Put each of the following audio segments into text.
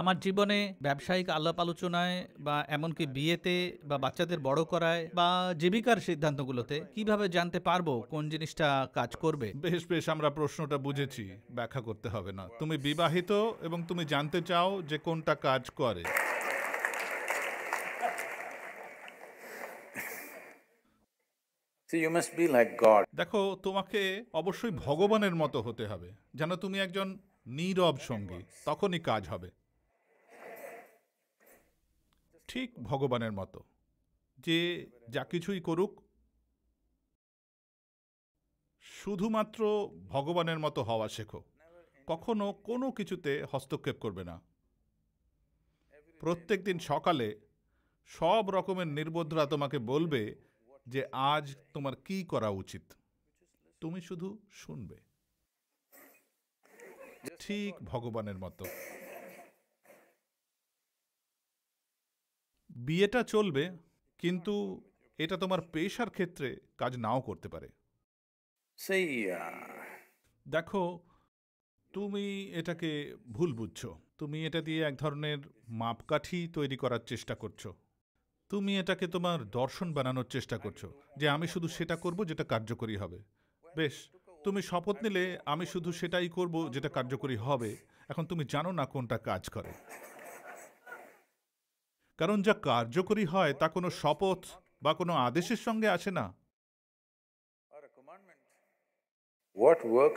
আমার জীবনে ব্যবসায়িক আলাপ আলোচনায় বা এমনকি বিয়েতে বা বাচ্চাদের বড় করায় বা জীবিকার সিদ্ধান্তগুলোতে কিভাবে জানতে পারবো কোন জিনিসটা কাজ করবে বেশ বেশ আমরা প্রশ্নটা বুঝেছি ব্যাখ্যা করতে হবে না তুমি বিবাহিত এবং তুমি জানতে চাও যে কোনটা কাজ করে দেখো তোমাকে অবশ্যই ভগবানের মতো হতে হবে যেন তুমি একজন নীরব সঙ্গী তখনই কাজ হবে ঠিক ভগবানের মতো যে যা কিছুই করুক শুধুমাত্র ভগবানের মতো হওয়া শেখো কখনো কোনো কিছুতে হস্তক্ষেপ করবে না প্রত্যেক দিন সকালে সব রকমের নির্বোধরা তোমাকে বলবে যে আজ তোমার কি করা উচিত তুমি শুধু শুনবে ঠিক ভগবানের মতো বিয়েটা চলবে কিন্তু এটা তোমার পেশার ক্ষেত্রে কাজ নাও করতে পারে সেই দেখো তুমি এটাকে ভুল বুঝছো তুমি এটা দিয়ে এক ধরনের মাপকাঠি তৈরি করার চেষ্টা করছো তুমি এটাকে তোমার দর্শন বানানোর চেষ্টা করছো যে আমি শুধু সেটা করব যেটা কার্যকরী হবে বেশ তুমি শপথ নিলে আমি শুধু সেটাই করব যেটা কার্যকরী হবে এখন তুমি জানো না কোনটা কাজ করে কারণ যা কার্যকরী হয় তা কোনো শপথ বা কোনো আদেশের সঙ্গে আসে না uh,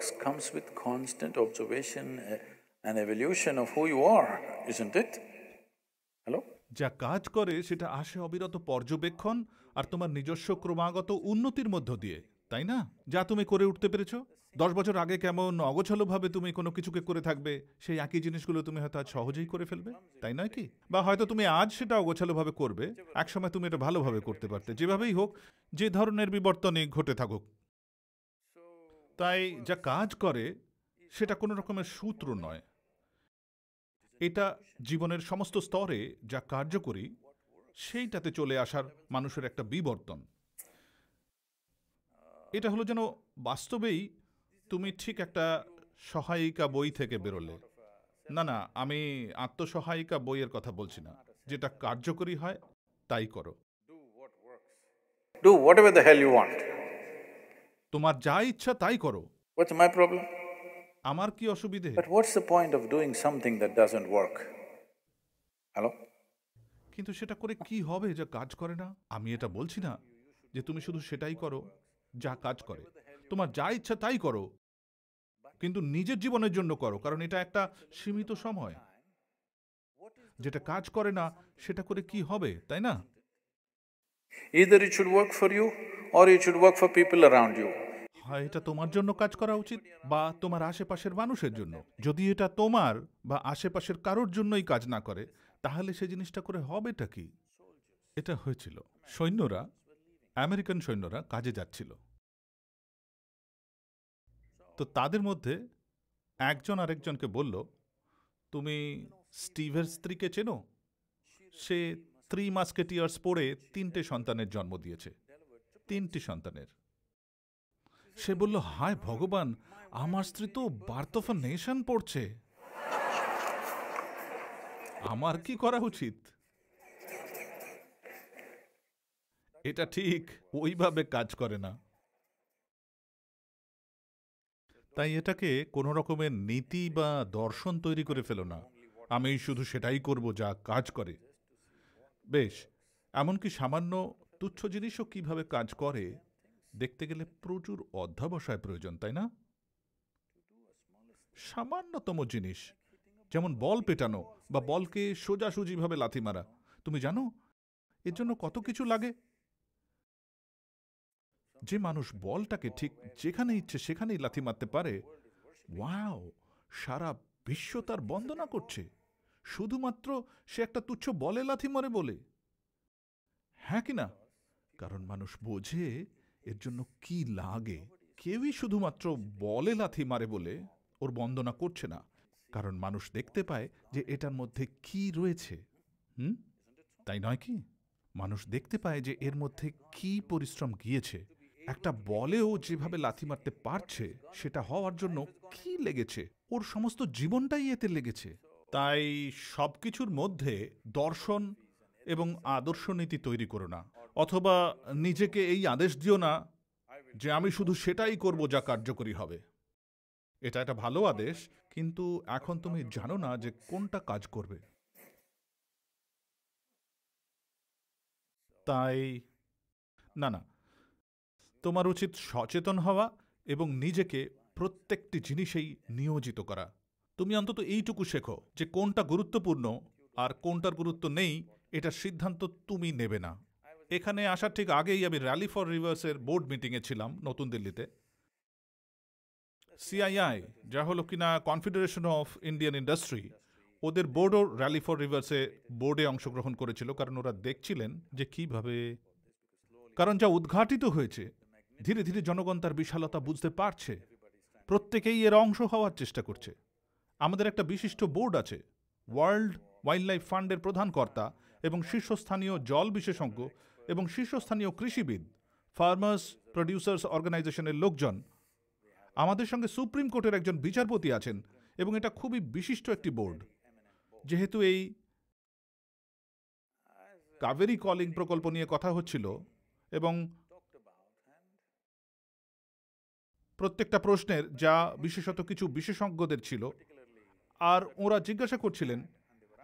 যা কাজ করে সেটা আসে অবিরত পর্যবেক্ষণ আর তোমার নিজস্ব ক্রমাগত উন্নতির মধ্য দিয়ে তাই না যা তুমি করে উঠতে পেরেছ দশ বছর আগে কেমন অগোছালোভাবে তুমি কোনো কিছুকে করে থাকবে সেই একই জিনিসগুলো তুমি হয়তো আজ সহজেই করে ফেলবে তাই নয় কি বা হয়তো তুমি আজ সেটা অগোছালোভাবে করবে একসময় তুমি এটা ভালোভাবে করতে পারতে যেভাবেই হোক যে ধরনের বিবর্তনে ঘটে থাকুক তাই যা কাজ করে সেটা কোনো রকমের সূত্র নয় এটা জীবনের সমস্ত স্তরে যা কার্যকরী সেইটাতে চলে আসার মানুষের একটা বিবর্তন এটা হলো যেন বাস্তবেই তুমি ঠিক একটা সহায়িকা বই থেকে বেরোলে না না আমি আত্মসহায়িকা বইয়ের কথা বলছি না যেটা কার্যকরী হয় তাই করো তোমার যা ইচ্ছা তাই করো আমার কি অসুবিধে হ্যালো কিন্তু সেটা করে কি হবে যা কাজ করে না আমি এটা বলছি না যে তুমি শুধু সেটাই করো যা কাজ করে তোমার যা ইচ্ছা তাই করো কিন্তু নিজের জীবনের জন্য করো কারণ এটা একটা সীমিত সময় যেটা কাজ করে না সেটা করে কি হবে তাই না হ্যাঁ, এটা তোমার জন্য কাজ করা উচিত বা তোমার আশেপাশের মানুষের জন্য যদি এটা তোমার বা আশেপাশের কারোর জন্যই কাজ না করে তাহলে সে জিনিসটা করে হবেটা কি এটা হয়েছিল সৈন্যরা আমেরিকান সৈন্যরা কাজে যাচ্ছিল তো তাদের মধ্যে একজন আরেকজনকে বলল তুমি স্টিভের স্ত্রীকে চেনো সে থ্রি মাস্কেটিয়ার্স পড়ে তিনটে সন্তানের জন্ম দিয়েছে তিনটি সন্তানের সে বলল হায় ভগবান আমার স্ত্রী তো বার্থ অফ নেশন পড়ছে আমার কি করা উচিত এটা ঠিক ওইভাবে কাজ করে না তাই এটাকে কোনো রকমের নীতি বা দর্শন তৈরি করে ফেলো না আমি শুধু সেটাই করব যা কাজ করে বেশ এমনকি সামান্য তুচ্ছ জিনিসও কিভাবে কাজ করে দেখতে গেলে প্রচুর অধ্যাবসায় প্রয়োজন তাই না সামান্যতম জিনিস যেমন বল পেটানো বা বলকে সোজাসুজিভাবে লাথি মারা তুমি জানো এর জন্য কত কিছু লাগে যে মানুষ বলটাকে ঠিক যেখানে ইচ্ছে সেখানেই লাথি মারতে পারে ওয়াও সারা বিশ্ব তার বন্দনা করছে শুধুমাত্র সে একটা তুচ্ছ বলে লাথি মারে বলে হ্যাঁ কি না কারণ মানুষ বোঝে এর জন্য কি লাগে কেউই শুধুমাত্র বলে লাথি মারে বলে ওর বন্দনা করছে না কারণ মানুষ দেখতে পায় যে এটার মধ্যে কি রয়েছে হুম তাই নয় কি মানুষ দেখতে পায় যে এর মধ্যে কি পরিশ্রম গিয়েছে একটা বলেও যেভাবে লাথি মারতে পারছে সেটা হওয়ার জন্য কি লেগেছে ওর সমস্ত জীবনটাই এতে লেগেছে তাই সব কিছুর মধ্যে দর্শন এবং আদর্শ নীতি তৈরি করো না অথবা নিজেকে এই আদেশ দিও না যে আমি শুধু সেটাই করব যা কার্যকরী হবে এটা একটা ভালো আদেশ কিন্তু এখন তুমি জানো না যে কোনটা কাজ করবে তাই না না তোমার উচিত সচেতন হওয়া এবং নিজেকে প্রত্যেকটি জিনিসেই নিয়োজিত করা তুমি অন্তত এইটুকু শেখো যে কোনটা গুরুত্বপূর্ণ আর কোনটার গুরুত্ব নেই এটা সিদ্ধান্ত তুমি নেবে না এখানে আসার ঠিক আগেই আমি র্যালি ফর রিভার্সের বোর্ড মিটিংয়ে ছিলাম নতুন দিল্লিতে সিআইআই যা হলো কিনা কনফেডারেশন অফ ইন্ডিয়ান ইন্ডাস্ট্রি ওদের বোর্ডও র্যালি ফর রিভার্সে বোর্ডে অংশগ্রহণ করেছিল কারণ ওরা দেখছিলেন যে কিভাবে কারণ যা উদ্ঘাটিত হয়েছে ধীরে ধীরে জনগণ তার বিশালতা বুঝতে পারছে প্রত্যেকেই এর অংশ হওয়ার চেষ্টা করছে আমাদের একটা বিশিষ্ট বোর্ড আছে ওয়ার্ল্ড ওয়াইল্ড লাইফ ফান্ডের প্রধান কর্তা এবং শীর্ষস্থানীয় জল বিশেষজ্ঞ এবং শীর্ষস্থানীয় কৃষিবিদ ফার্মার্স প্রডিউসার্স অর্গানাইজেশনের লোকজন আমাদের সঙ্গে সুপ্রিম কোর্টের একজন বিচারপতি আছেন এবং এটা খুবই বিশিষ্ট একটি বোর্ড যেহেতু এই কাবেরি কলিং প্রকল্প নিয়ে কথা হচ্ছিল এবং প্রত্যেকটা প্রশ্নের যা বিশেষত কিছু বিশেষজ্ঞদের ছিল আর ওরা জিজ্ঞাসা করছিলেন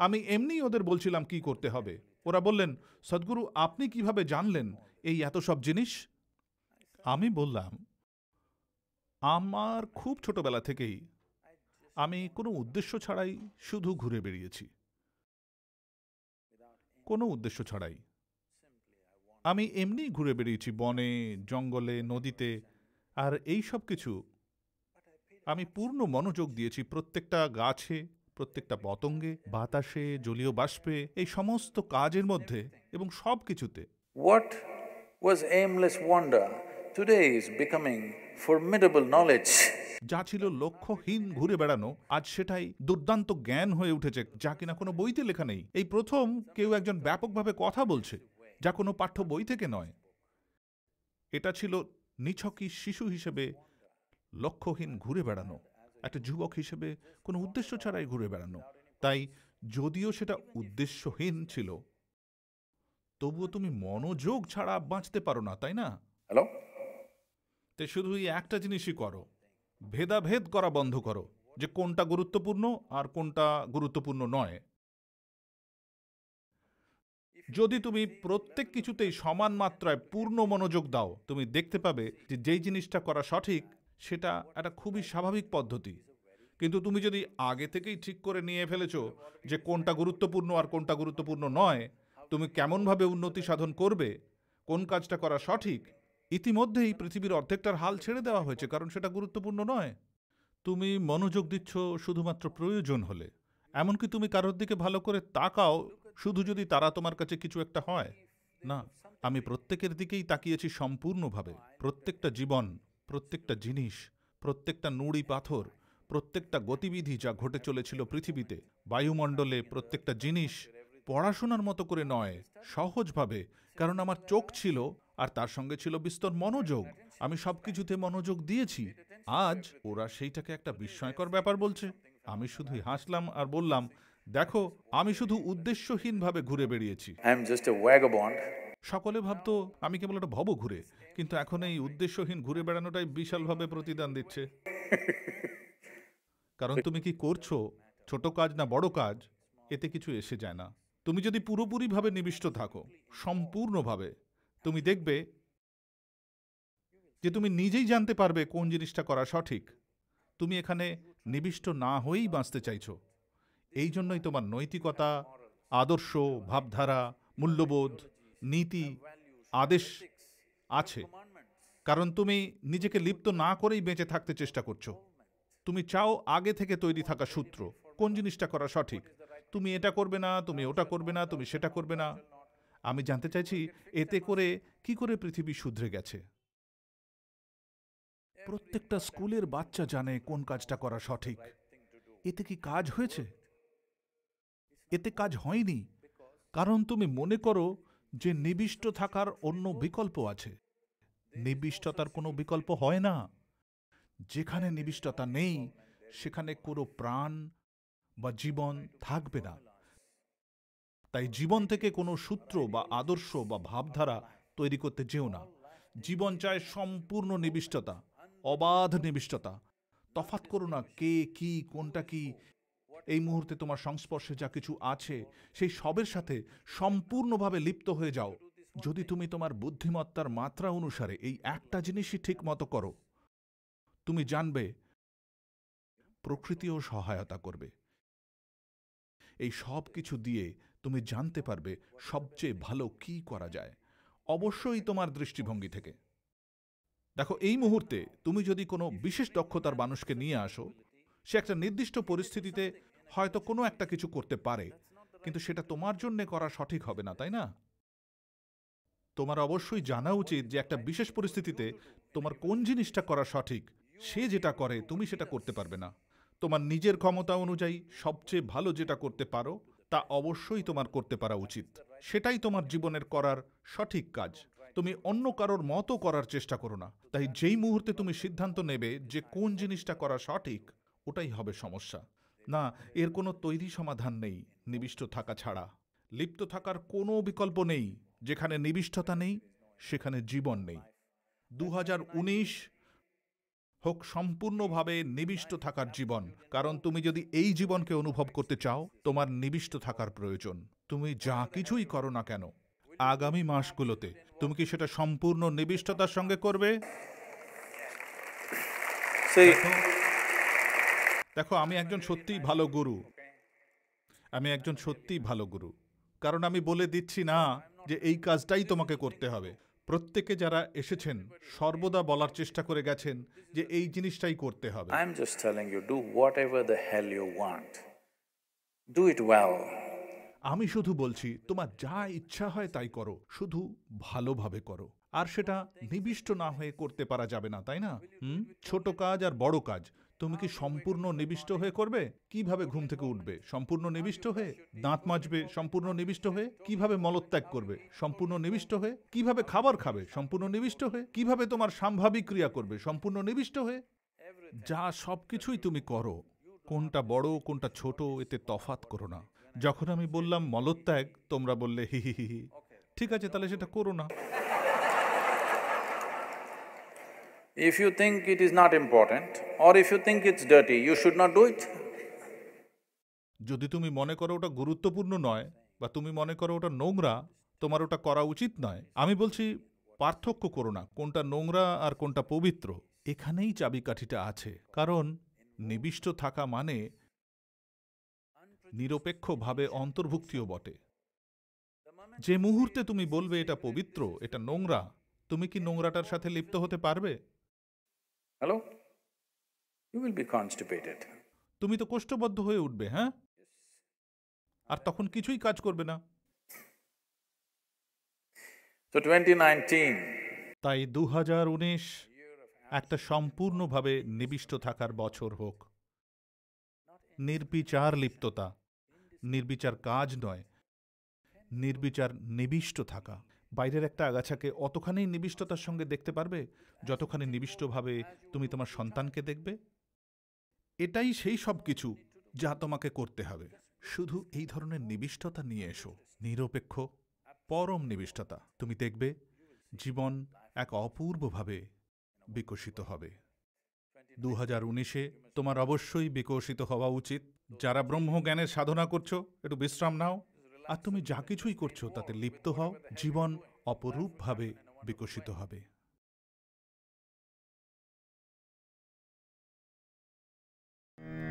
আমি এমনি ওদের বলছিলাম কি করতে হবে ওরা বললেন সদ্গুরু আপনি কিভাবে জানলেন এই এত সব জিনিস আমি বললাম আমার খুব ছোটবেলা থেকেই আমি কোনো উদ্দেশ্য ছাড়াই শুধু ঘুরে বেরিয়েছি কোনো উদ্দেশ্য ছাড়াই আমি এমনি ঘুরে বেরিয়েছি বনে জঙ্গলে নদীতে আর এই সব কিছু আমি পূর্ণ মনোযোগ দিয়েছি প্রত্যেকটা গাছে প্রত্যেকটা পতঙ্গে বাতাসে জলীয় বাষ্পে এই সমস্ত কাজের মধ্যে এবং সব কিছুতে what was aimless wonder today is becoming formidable knowledge যা ছিল লক্ষ্যহীন ঘুরে বেড়ানো আজ সেটাই দুর্দান্ত জ্ঞান হয়ে উঠেছে যা কিনা কোনো বইতে লেখা নেই এই প্রথম কেউ একজন ব্যাপকভাবে কথা বলছে যা কোনো পাঠ্য বই থেকে নয় এটা ছিল নিছকই শিশু হিসেবে লক্ষ্যহীন ঘুরে বেড়ানো একটা যুবক হিসেবে কোনো উদ্দেশ্য ছাড়াই ঘুরে বেড়ানো তাই যদিও সেটা উদ্দেশ্যহীন ছিল তবুও তুমি মনোযোগ ছাড়া বাঁচতে পারো না তাই না হ্যালো তে শুধু একটা জিনিসই করো ভেদাভেদ করা বন্ধ করো যে কোনটা গুরুত্বপূর্ণ আর কোনটা গুরুত্বপূর্ণ নয় যদি তুমি প্রত্যেক কিছুতেই সমান মাত্রায় পূর্ণ মনোযোগ দাও তুমি দেখতে পাবে যে যেই জিনিসটা করা সঠিক সেটা একটা খুবই স্বাভাবিক পদ্ধতি কিন্তু তুমি যদি আগে থেকেই ঠিক করে নিয়ে ফেলেছ যে কোনটা গুরুত্বপূর্ণ আর কোনটা গুরুত্বপূর্ণ নয় তুমি কেমনভাবে উন্নতি সাধন করবে কোন কাজটা করা সঠিক ইতিমধ্যেই পৃথিবীর অর্ধেকটার হাল ছেড়ে দেওয়া হয়েছে কারণ সেটা গুরুত্বপূর্ণ নয় তুমি মনোযোগ দিচ্ছ শুধুমাত্র প্রয়োজন হলে এমনকি তুমি কারোর দিকে ভালো করে তাকাও শুধু যদি তারা তোমার কাছে কিছু একটা হয় না আমি প্রত্যেকের দিকেই তাকিয়েছি সম্পূর্ণভাবে প্রত্যেকটা জীবন প্রত্যেকটা জিনিস প্রত্যেকটা নুড়ি পাথর প্রত্যেকটা গতিবিধি যা ঘটে চলেছিল পৃথিবীতে বায়ুমণ্ডলে প্রত্যেকটা জিনিস পড়াশোনার মতো করে নয় সহজভাবে কারণ আমার চোখ ছিল আর তার সঙ্গে ছিল বিস্তর মনোযোগ আমি সব কিছুতে মনোযোগ দিয়েছি আজ ওরা সেইটাকে একটা বিস্ময়কর ব্যাপার বলছে আমি শুধুই হাসলাম আর বললাম দেখো আমি শুধু উদ্দেশ্যহীনভাবে ঘুরে বেড়িয়েছি সকলে ভাবতো আমি কেবল একটা ভব ঘুরে কিন্তু এখন এই উদ্দেশ্যহীন ঘুরে বেড়ানোটাই বিশালভাবে প্রতিদান দিচ্ছে কারণ তুমি কি করছো ছোট কাজ না বড় কাজ এতে কিছু এসে যায় না তুমি যদি পুরোপুরিভাবে নিবিষ্ট থাকো সম্পূর্ণভাবে তুমি দেখবে যে তুমি নিজেই জানতে পারবে কোন জিনিসটা করা সঠিক তুমি এখানে নিবিষ্ট না হয়েই বাঁচতে চাইছো এই জন্যই তোমার নৈতিকতা আদর্শ ভাবধারা মূল্যবোধ নীতি আদেশ আছে কারণ তুমি নিজেকে লিপ্ত না করেই বেঁচে থাকতে চেষ্টা করছো তুমি চাও আগে থেকে তৈরি থাকা সূত্র কোন জিনিসটা করা সঠিক তুমি এটা করবে না তুমি ওটা করবে না তুমি সেটা করবে না আমি জানতে চাইছি এতে করে কি করে পৃথিবী শুধরে গেছে প্রত্যেকটা স্কুলের বাচ্চা জানে কোন কাজটা করা সঠিক এতে কি কাজ হয়েছে এতে কাজ হয়নি কারণ তুমি মনে করো যে নিবিষ্ট থাকার অন্য বিকল্প আছে নিবিষ্টতার কোনো বিকল্প হয় না যেখানে নিবিষ্টতা নেই সেখানে কোনো প্রাণ বা জীবন থাকবে না তাই জীবন থেকে কোনো সূত্র বা আদর্শ বা ভাবধারা তৈরি করতে যেও না জীবন চায় সম্পূর্ণ নিবিষ্টতা অবাধ নিবিষ্টতা তফাত করো না কে কি কোনটা কি এই মুহূর্তে তোমার সংস্পর্শে যা কিছু আছে সেই সবের সাথে সম্পূর্ণভাবে লিপ্ত হয়ে যাও যদি তুমি তোমার বুদ্ধিমত্তার মাত্রা অনুসারে এই একটা জিনিসই ঠিক মতো করো তুমি জানবে প্রকৃতিও সহায়তা করবে এই সব কিছু দিয়ে তুমি জানতে পারবে সবচেয়ে ভালো কি করা যায় অবশ্যই তোমার দৃষ্টিভঙ্গি থেকে দেখো এই মুহূর্তে তুমি যদি কোনো বিশেষ দক্ষতার মানুষকে নিয়ে আসো সে একটা নির্দিষ্ট পরিস্থিতিতে হয়তো কোনো একটা কিছু করতে পারে কিন্তু সেটা তোমার জন্যে করা সঠিক হবে না তাই না তোমার অবশ্যই জানা উচিত যে একটা বিশেষ পরিস্থিতিতে তোমার কোন জিনিসটা করা সঠিক সে যেটা করে তুমি সেটা করতে পারবে না তোমার নিজের ক্ষমতা অনুযায়ী সবচেয়ে ভালো যেটা করতে পারো তা অবশ্যই তোমার করতে পারা উচিত সেটাই তোমার জীবনের করার সঠিক কাজ তুমি অন্য কারোর মতো করার চেষ্টা করো না তাই যেই মুহূর্তে তুমি সিদ্ধান্ত নেবে যে কোন জিনিসটা করা সঠিক ওটাই হবে সমস্যা না এর কোনো তৈরি সমাধান নেই নিবিষ্ট থাকা ছাড়া লিপ্ত থাকার কোনো বিকল্প নেই যেখানে নিবিষ্টতা নেই সেখানে জীবন নেই দু হোক সম্পূর্ণভাবে নিবিষ্ট থাকার জীবন কারণ তুমি যদি এই জীবনকে অনুভব করতে চাও তোমার নিবিষ্ট থাকার প্রয়োজন তুমি যা কিছুই করো না কেন আগামী মাসগুলোতে তুমি কি সেটা সম্পূর্ণ নিবিষ্টতার সঙ্গে করবে সেই দেখো আমি একজন সত্যিই ভালো গুরু আমি একজন সত্যিই ভালো গুরু কারণ আমি বলে দিচ্ছি না যে এই কাজটাই তোমাকে করতে হবে প্রত্যেকে যারা এসেছেন সর্বদা বলার চেষ্টা করে গেছেন যে এই জিনিসটাই করতে হবে I am just telling you do what the hell you want do it well আমি শুধু বলছি তোমার যা ইচ্ছা হয় তাই করো শুধু ভালোভাবে করো আর সেটা নিবিষ্ট না হয়ে করতে পারা যাবে না তাই না ছোট কাজ আর বড় কাজ তুমি কি সম্পূর্ণ নিবিষ্ট হয়ে করবে কিভাবে ঘুম থেকে উঠবে সম্পূর্ণ নিবিষ্ট হয়ে দাঁত মাজবে সম্পূর্ণ নিবিষ্ট হয়ে কিভাবে মলত্যাগ করবে সম্পূর্ণ নিবিষ্ট হয়ে কিভাবে খাবার খাবে সম্পূর্ণ নিবিষ্ট হয়ে কিভাবে তোমার সাম্ভাবিক ক্রিয়া করবে সম্পূর্ণ নিবিষ্ট হয়ে যা সব কিছুই তুমি করো কোনটা বড় কোনটা ছোট এতে তফাত করো না যখন আমি বললাম মলত্যাগ তোমরা বললে হি হি হি ঠিক আছে তাহলে সেটা করো না If you think it is not important or if you think it's dirty, you should not do it. যদি তুমি মনে করো ওটা গুরুত্বপূর্ণ নয় বা তুমি মনে করো ওটা নোংরা তোমার ওটা করা উচিত নয় আমি বলছি পার্থক্য করো না কোনটা নোংরা আর কোনটা পবিত্র এখানেই চাবিকাঠিটা আছে কারণ নিবিষ্ট থাকা মানে নিরপেক্ষভাবে অন্তর্ভুক্তিও বটে যে মুহূর্তে তুমি বলবে এটা পবিত্র এটা নোংরা তুমি কি নোংরাটার সাথে লিপ্ত হতে পারবে hello you will be constipated তুমি তো কোষ্ঠবদ্ধ হয়ে উঠবে হ্যাঁ আর তখন কিছুই কাজ করবে না তো তাই দু হাজার উনিশ একটা সম্পূর্ণভাবে নিবিষ্ট থাকার বছর হোক নির্বিচার লিপ্ততা নির্বিচার কাজ নয় নির্বিচার নিবিষ্ট থাকা বাইরের একটা আগাছাকে অতখানি নিবিষ্টতার সঙ্গে দেখতে পারবে যতখানি নিবিষ্টভাবে তুমি তোমার সন্তানকে দেখবে এটাই সেই সব কিছু যা তোমাকে করতে হবে শুধু এই ধরনের নিবিষ্টতা নিয়ে এসো নিরপেক্ষ পরম নিবিষ্টতা তুমি দেখবে জীবন এক অপূর্বভাবে বিকশিত হবে দু হাজার উনিশে তোমার অবশ্যই বিকশিত হওয়া উচিত যারা ব্রহ্মজ্ঞানের সাধনা করছো একটু বিশ্রাম নাও আর তুমি যা কিছুই করছো তাতে লিপ্ত হও জীবন অপরূপভাবে বিকশিত হবে thank you